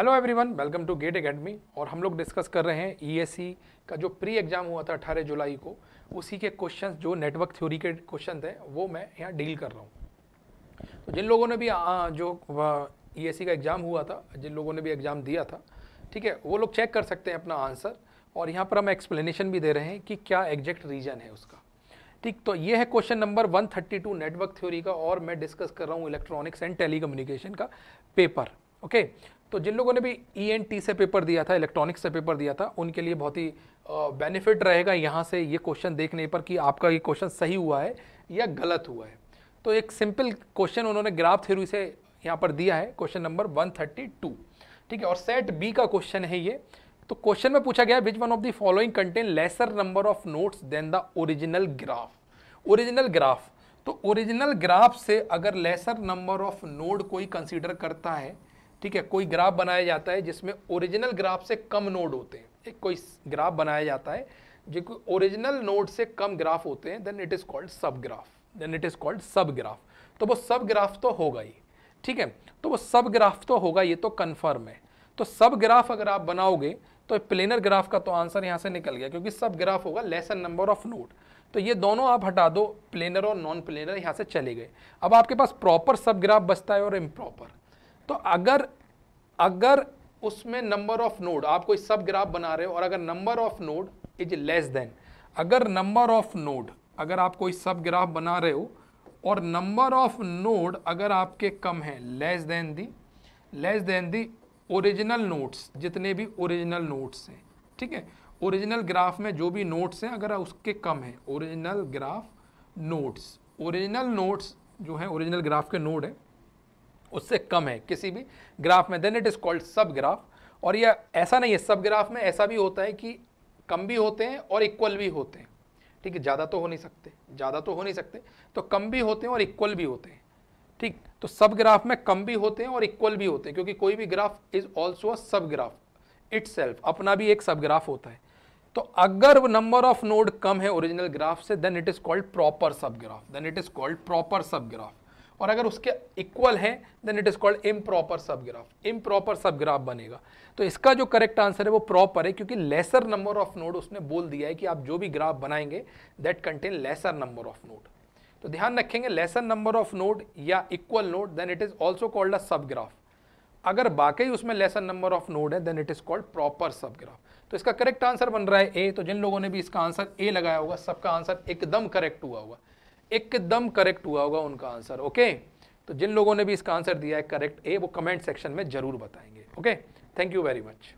Hello everyone welcome to GATE academy और हम लोग डिस्कस कर रहे हैं ई e का जो प्री एग्ज़ाम हुआ था अट्ठारह जुलाई को उसी के क्वेश्चंस जो नेटवर्क थ्योरी के क्वेश्चन थे वो मैं यहाँ डील कर रहा हूँ तो जिन लोगों ने भी आ, जो ई e का एग्ज़ाम हुआ था जिन लोगों ने भी एग्ज़ाम दिया था ठीक है वो लोग चेक कर सकते हैं अपना आंसर और यहाँ पर हम एक्सप्लेनेशन भी दे रहे हैं कि क्या एग्जैक्ट रीजन है उसका ठीक तो ये है क्वेश्चन नंबर 132 नेटवर्क थ्योरी का और मैं डिस्कस कर रहा हूँ इलेक्ट्रॉनिक्स एंड टेली का पेपर ओके okay? तो जिन लोगों ने भी ई e से पेपर दिया था इलेक्ट्रॉनिक्स से पेपर दिया था उनके लिए बहुत ही बेनिफिट रहेगा यहाँ से ये क्वेश्चन देखने पर कि आपका ये क्वेश्चन सही हुआ है या गलत हुआ है तो एक सिंपल क्वेश्चन उन्होंने ग्राफ थ्योरी से यहाँ पर दिया है क्वेश्चन नंबर 132 ठीक है और सेट बी का क्वेश्चन है ये तो क्वेश्चन में पूछा गया which one of the following contain lesser number of notes than the original graph original graph तो ओरिजिनल ग्राफ से अगर लेसर नंबर ऑफ नोड कोई कंसिडर करता है ठीक है कोई ग्राफ बनाया जाता है जिसमें ओरिजिनल ग्राफ से कम नोड होते हैं एक कोई ग्राफ बनाया जाता है जो ओरिजिनल नोड से कम ग्राफ होते हैं then it is called sub graph then it is called sub graph तो वो सब ग्राफ तो होगा ही ठीक है तो वो सब ग्राफ तो होगा ये तो कन्फर्म है तो सब ग्राफ अगर आप बनाओगे तो प्लेनर ग्राफ का तो आंसर यहाँ से निकल गया क्योंकि सब ग्राफ होगा लेसन नंबर ऑफ नोड तो ये दोनों आप हटा दो प्लेनर और नॉन प्लेनर यहाँ से चले गए अब आपके पास प्रॉपर सब ग्राफ बचता है और इम्प्रॉपर तो अगर अगर उसमें नंबर ऑफ नोड आप कोई सब ग्राफ बना रहे हो और अगर number of node is less than अगर नंबर ऑफ नोड अगर आप कोई सब ग्राफ बना रहे हो और नंबर ऑफ नोड अगर आपके कम हैं less than the less than the original notes जितने भी ओरिजिनल नोट्स हैं ठीक है ओरिजिनल ग्राफ में जो भी नोट्स हैं अगर उसके कम हैं original graph notes original notes जो हैं ओरिजिनल ग्राफ के नोड हैं उससे कम है किसी भी ग्राफ में then it is called sub graph और यह ऐसा नहीं है सब ग्राफ में ऐसा भी होता है कि कम भी होते हैं और इक्वल भी होते हैं ठीक है ज़्यादा तो हो नहीं सकते ज़्यादा तो हो नहीं सकते तो कम भी होते हैं और इक्वल भी होते हैं ठीक तो सब ग्राफ में कम भी होते हैं और इक्वल भी होते हैं क्योंकि कोई भी ग्राफ इज ऑल्सो अ सब ग्राफ इट अपना भी एक सब ग्राफ होता है तो अगर नंबर ऑफ नोड कम है ओरिजिनल ग्राफ से then it is called proper sub graph then it is called proper sub graph और अगर उसके इक्वल है then it is called improper subgraph improper sub graph बनेगा तो इसका जो करेक्ट आंसर है वो प्रॉपर है क्योंकि लेसर नंबर ऑफ नोड उसने बोल दिया है कि आप जो भी ग्राफ बनाएंगे that contain lesser number of node तो ध्यान रखेंगे लेसर नंबर ऑफ नोड या equal node then it is also called a subgraph अगर वाकई उसमें लेसर नंबर ऑफ नोड है then it is called proper subgraph तो इसका करेक्ट आंसर बन रहा है ए तो जिन लोगों ने भी इसका आंसर ए लगाया होगा सबका आंसर एकदम करेक्ट हुआ होगा एकदम करेक्ट हुआ होगा उनका आंसर ओके तो जिन लोगों ने भी इसका आंसर दिया है करेक्ट ए वो कमेंट सेक्शन में जरूर बताएंगे okay thank you very much